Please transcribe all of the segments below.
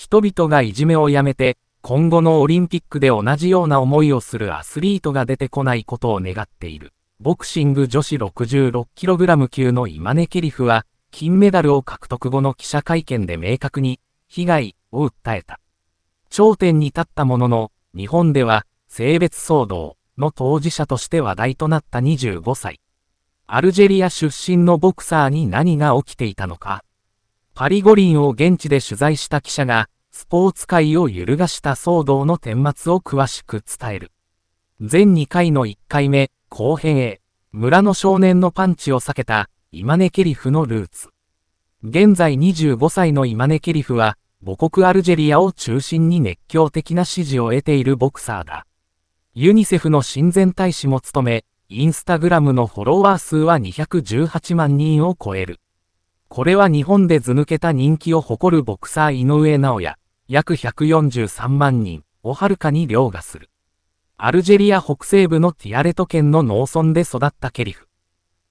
人々がいじめをやめて、今後のオリンピックで同じような思いをするアスリートが出てこないことを願っている。ボクシング女子 66kg 級のイマネケリフは、金メダルを獲得後の記者会見で明確に、被害を訴えた。頂点に立ったものの、日本では、性別騒動の当事者として話題となった25歳。アルジェリア出身のボクサーに何が起きていたのか。パリ五輪を現地で取材した記者が、スポーツ界を揺るがした騒動の顛末を詳しく伝える。全2回の1回目、後編へ、村の少年のパンチを避けた、イマネケリフのルーツ。現在25歳のイマネケリフは、母国アルジェリアを中心に熱狂的な支持を得ているボクサーだ。ユニセフの親善大使も務め、インスタグラムのフォロワー数は218万人を超える。これは日本で図抜けた人気を誇るボクサー井上直也、約143万人をはるかに凌駕する。アルジェリア北西部のティアレト県の農村で育ったケリフ。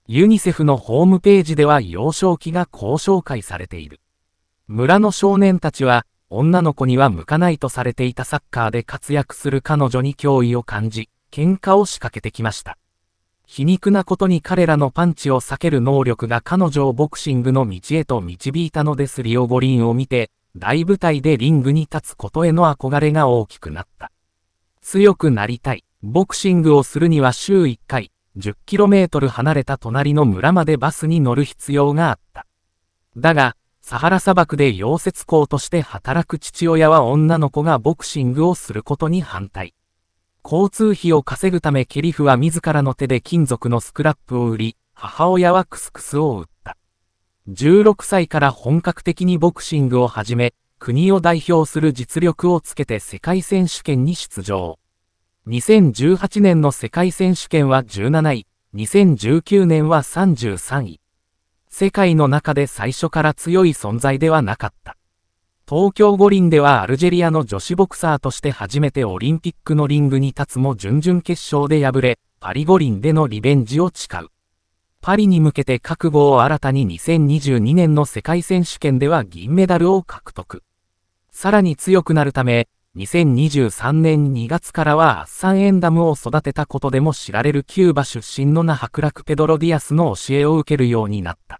ユニセフのホームページでは幼少期がこう紹介されている。村の少年たちは、女の子には向かないとされていたサッカーで活躍する彼女に脅威を感じ、喧嘩を仕掛けてきました。皮肉なことに彼らのパンチを避ける能力が彼女をボクシングの道へと導いたのですリオ五輪を見て、大舞台でリングに立つことへの憧れが大きくなった。強くなりたい。ボクシングをするには週1回、10km 離れた隣の村までバスに乗る必要があった。だが、サハラ砂漠で溶接工として働く父親は女の子がボクシングをすることに反対。交通費を稼ぐためケリフは自らの手で金属のスクラップを売り、母親はクスクスを売った。16歳から本格的にボクシングを始め、国を代表する実力をつけて世界選手権に出場。2018年の世界選手権は17位、2019年は33位。世界の中で最初から強い存在ではなかった。東京五輪ではアルジェリアの女子ボクサーとして初めてオリンピックのリングに立つも準々決勝で敗れ、パリ五輪でのリベンジを誓う。パリに向けて覚悟を新たに2022年の世界選手権では銀メダルを獲得。さらに強くなるため、2023年2月からはアッサンエンダムを育てたことでも知られるキューバ出身のナハクラク・ペドロ・ディアスの教えを受けるようになった。